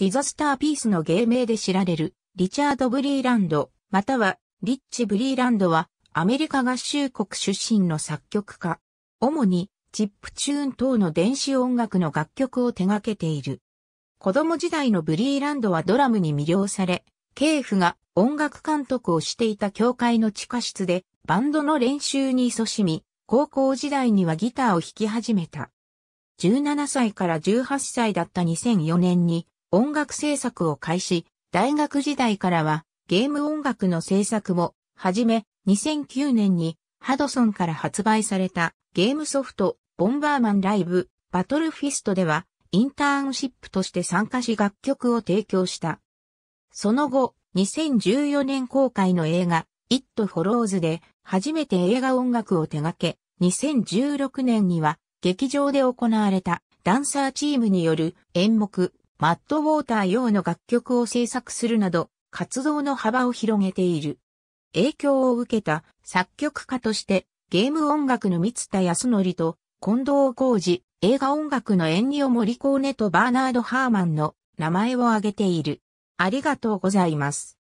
ディザスターピースの芸名で知られる、リチャード・ブリーランド、または、リッチ・ブリーランドは、アメリカ合衆国出身の作曲家。主に、チップチューン等の電子音楽の楽曲を手掛けている。子供時代のブリーランドはドラムに魅了され、ケフが音楽監督をしていた教会の地下室でバンドの練習に勤しみ、高校時代にはギターを弾き始めた。17歳から18歳だった2004年に音楽制作を開始、大学時代からはゲーム音楽の制作も始め、2009年にハドソンから発売されたゲームソフトボンバーマンライブバトルフィストではインターンシップとして参加し楽曲を提供した。その後、2014年公開の映画 It Follows で初めて映画音楽を手掛け、2016年には劇場で行われたダンサーチームによる演目マッドウォーター用の楽曲を制作するなど、活動の幅を広げている。影響を受けた作曲家として、ゲーム音楽の三田康則と近藤浩二、映画音楽の演技を盛り込コーネとバーナード・ハーマンの名前を挙げている。ありがとうございます。